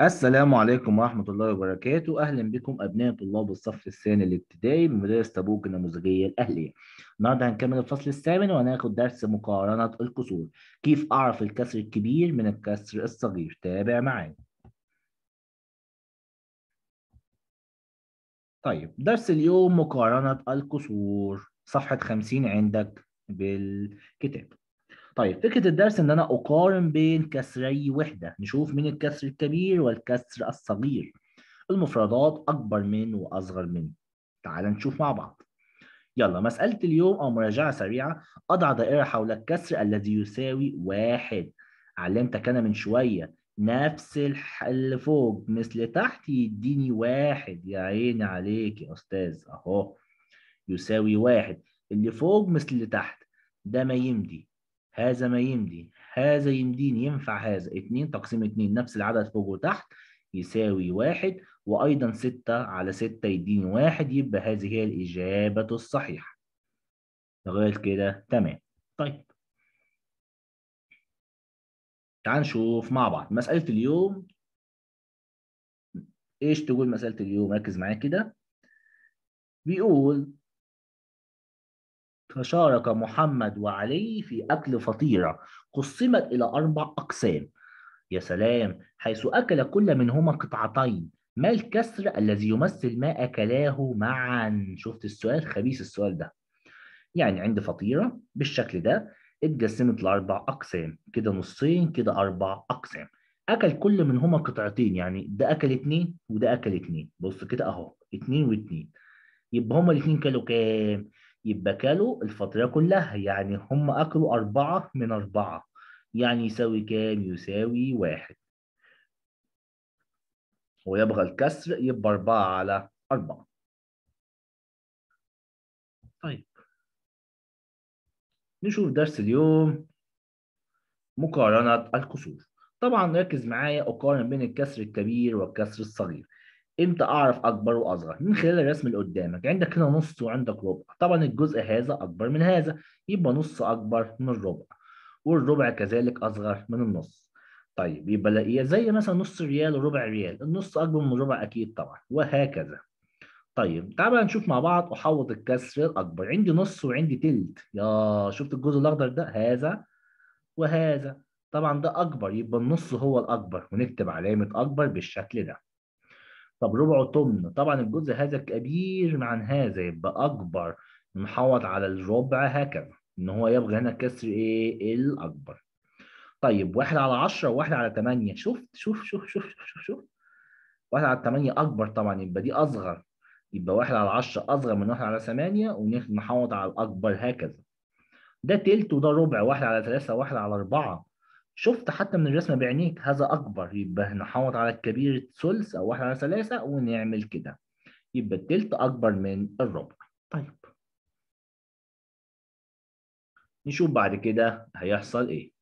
السلام عليكم ورحمة الله وبركاته أهلا بكم أبناء طلاب الصف الثاني الابتدائي بمدارس تبوك النموذجية الأهلية النهاردة هنكمل الفصل الثامن وهناخد درس مقارنة الكسور كيف أعرف الكسر الكبير من الكسر الصغير تابع معايا طيب درس اليوم مقارنة الكسور صفحة 50 عندك بالكتاب طيب فكره الدرس ان انا اقارن بين كسري وحده نشوف مين الكسر الكبير والكسر الصغير المفردات اكبر من واصغر من تعال نشوف مع بعض يلا مسألة اليوم أو مراجعة سريعة أضع دائرة حول الكسر الذي يساوي واحد علمتك أنا من شوية نفس اللي فوق مثل تحت يديني واحد يا عيني عليك يا أستاذ أهو يساوي واحد اللي فوق مثل اللي تحت ده ما يمدي هذا ما يمدي هذا يمديني ينفع هذا 2 تقسيم 2 نفس العدد فوق وتحت يساوي واحد وأيضا 6 على 6 يديني واحد يبقى هذه هي الإجابة الصحيحة لغاية كده تمام طيب تعال نشوف مع بعض مسألة اليوم ايش تقول مسألة اليوم ركز معايا كده بيقول فشارك محمد وعلي في أكل فطيرة قسمت إلى أربع أقسام يا سلام حيث أكل كل منهما قطعتين ما الكسر الذي يمثل ما أكلاه معا شفت السؤال خبيث السؤال ده يعني عند فطيرة بالشكل ده اتقسمت لأربع أقسام كده نصين كده أربع أقسام أكل كل منهما قطعتين يعني ده أكل اتنين وده أكل اتنين بص كده أهو اتنين واتنين يبقى هما الاتنين كلوا كام؟ يبقى كلوا الفترة كلها يعني هم أكلوا أربعة من أربعة يعني يساوي كام؟ يساوي واحد ويبغى الكسر يبقى أربعة على أربعة طيب نشوف درس اليوم مقارنة الكسور طبعا ركز معايا أقارن بين الكسر الكبير والكسر الصغير امتى اعرف اكبر واصغر من خلال الرسم اللي قدامك عندك هنا نص وعندك ربع طبعا الجزء هذا اكبر من هذا يبقى نص اكبر من الربع والربع كذلك اصغر من النص طيب يبقى لا زي مثلا نص ريال وربع ريال النص اكبر من الربع اكيد طبعا وهكذا طيب تعالى نشوف مع بعض احوط الكسر الاكبر عندي نص وعندي تلت يا شفت الجزء الاخضر ده هذا وهذا طبعا ده اكبر يبقى النص هو الاكبر ونكتب علامه اكبر بالشكل ده طب ربع طن طبعا الجزء هذا كبير عن هذا يبقى أكبر نحوط على الربع هكذا إن هو يبغى هنا كسر إيه الأكبر طيب واحد على 10 وواحد على 8 شوف شوف شوف شوف شوف شوف, شوف. واحد على 8 أكبر طبعا يبقى دي أصغر يبقى واحد على 10 أصغر من واحد على 8 ونحوط على الأكبر هكذا ده تلت وده ربع واحد على 3 واحد على 4 شفت حتى من الرسمة بعينيك هذا أكبر يبقى نحوط على الكبير ثلث أو واحد على ثلاثة ونعمل كده يبقى التلت أكبر من الربع طيب نشوف بعد كده هيحصل إيه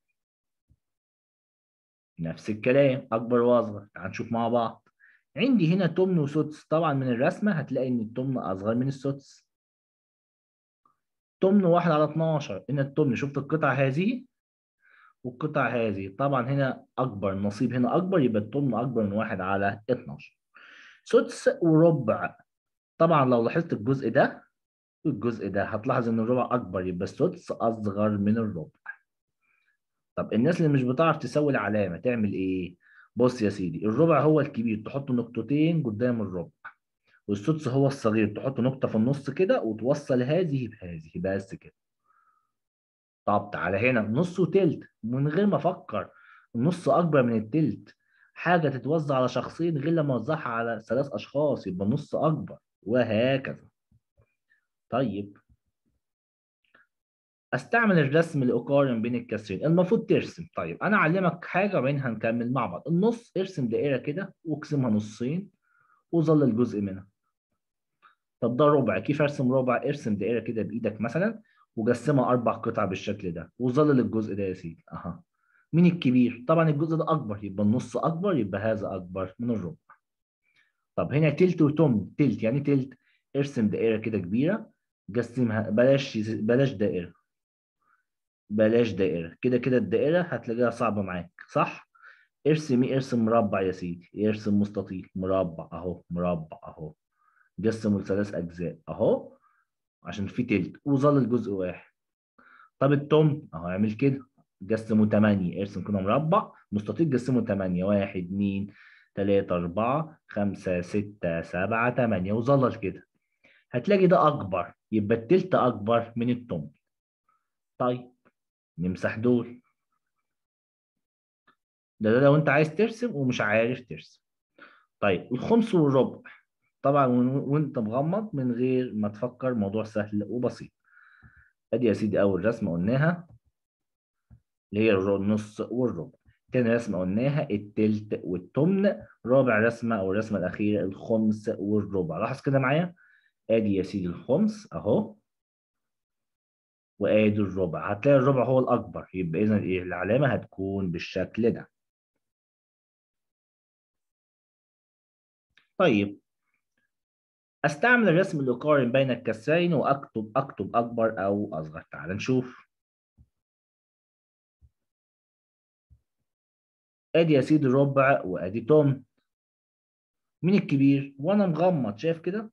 نفس الكلام أكبر وأصغر هنشوف مع بعض عندي هنا تمن وسدس طبعا من الرسمة هتلاقي إن التمن أصغر من السدس تمن واحد على 12 إن التمن شفت القطعة هذه والقطع هذه طبعا هنا أكبر النصيب هنا أكبر يبقى الطن أكبر من واحد على 12 سدس وربع طبعا لو لاحظت الجزء ده والجزء ده هتلاحظ إن الربع أكبر يبقى السدس أصغر من الربع طب الناس اللي مش بتعرف تسوي العلامة تعمل إيه؟ بص يا سيدي الربع هو الكبير تحط نقطتين قدام الربع والسدس هو الصغير تحط نقطة في النص كده وتوصل هذه بهذه بس كده طب تعالى هنا نص وتلت من غير ما افكر النص اكبر من التلت حاجه تتوزع على شخصين غير لما اوزعها على ثلاث اشخاص يبقى نص اكبر وهكذا طيب استعمل الرسم لاقارن بين الكسرين المفروض ترسم طيب انا اعلمك حاجه وبعدين هنكمل مع بعض النص ارسم دائره كده واقسمها نصين وظلل جزء منها طب ده ربع كيف ارسم ربع ارسم دائره كده بايدك مثلا وقسمها اربع قطع بالشكل ده وظلل الجزء ده يا سيدي اها مين الكبير؟ طبعا الجزء ده اكبر يبقى النص اكبر يبقى هذا اكبر من الربع. طب هنا تلت وتم تلت يعني تلت ارسم دائره كده كبيره قسمها بلاش بلاش دائره بلاش دائره كده كده الدائره هتلاقيها صعبه معاك صح؟ ارسم ايه ارسم مربع يا سيدي ارسم مستطيل مربع اهو مربع اهو قسمه لثلاث اجزاء اهو عشان في تلت وظل الجزء واحد طب التوم اهو اعمل كده جسمه 8 ارسم كده مربع مستطيل جسمه 8 1 2 3 4 5 6 7 8 وظلل كده هتلاقي ده اكبر يبقى التلت اكبر من التوم طيب نمسح دول ده, ده لو انت عايز ترسم ومش عارف ترسم طيب الخمس والربع طبعا وانت مغمض من غير ما تفكر موضوع سهل وبسيط ادي يا سيدي اول رسمه قلناها اللي هي النص والربع تاني رسمه قلناها التلت والتمن رابع رسمه او الرسمه الاخيره الخمس والربع لاحظ كده معايا ادي يا سيدي الخمس اهو وادي الربع هتلاقي الربع هو الاكبر يبقى اذا ايه العلامه هتكون بالشكل ده طيب استعمل الرسم اللي يقارن بين الكسرين وأكتب أكتب أكبر أو أصغر تعال نشوف أدي يا سيدي الربع وأدي توم مين الكبير وأنا مغمض شايف كده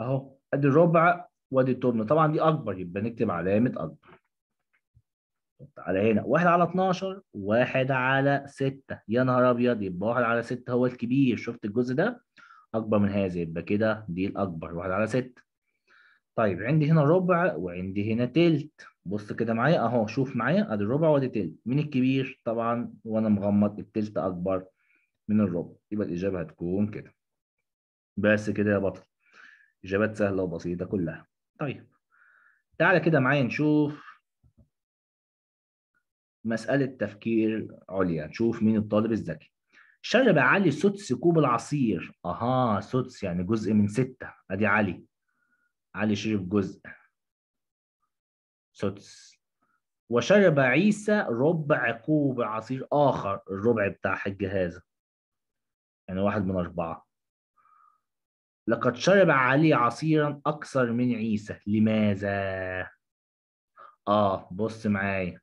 أهو أدي الربع وأدي التمن طبعا دي أكبر يبقى نكتب علامة أكبر على هنا واحد على 12 واحد على 6 يا نهار أبيض يبقى واحد على 6 هو الكبير شفت الجزء ده اكبر من هذا يبقى كده دي الاكبر واحد على ستة طيب عندي هنا ربع وعندي هنا تلت بص كده معايا اهو شوف معايا ادي الربع وادي تلت مين الكبير طبعا وانا مغمض التلت اكبر من الربع يبقى الاجابه هتكون كده بس كده يا بطل اجابات سهله وبسيطه كلها طيب تعالى كده معايا نشوف مسألة تفكير عليا نشوف مين الطالب الذكي شرب علي سدس كوب العصير اها سدس يعني جزء من ستة ادي علي علي شرب جزء سدس وشرب عيسى ربع كوب عصير اخر الربع بتاع حج هذا يعني واحد من اربعة لقد شرب علي عصيرا اكثر من عيسى لماذا اه بص معايا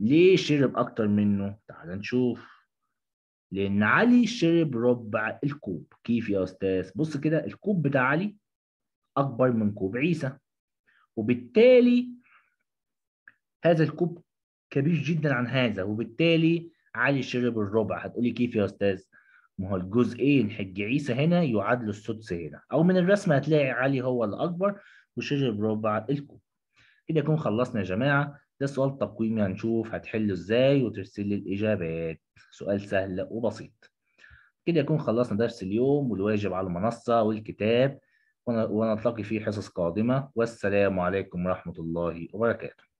ليه شرب اكتر منه تعال نشوف لان علي شرب ربع الكوب كيف يا استاذ بص كده الكوب بتاع علي اكبر من كوب عيسى وبالتالي هذا الكوب كبير جدا عن هذا وبالتالي علي شرب الربع هتقولي كيف يا استاذ ما هو الجزئين حج عيسى هنا يعادلوا السدس هنا او من الرسمه هتلاقي علي هو الاكبر وشرب ربع الكوب كده يكون خلصنا يا جماعه ده سؤال تقويمي يعني هنشوف هتحله ازاي وترسل لي الاجابات سؤال سهل وبسيط كده يكون خلصنا درس اليوم والواجب على المنصه والكتاب ونلتقي في حصص قادمه والسلام عليكم ورحمه الله وبركاته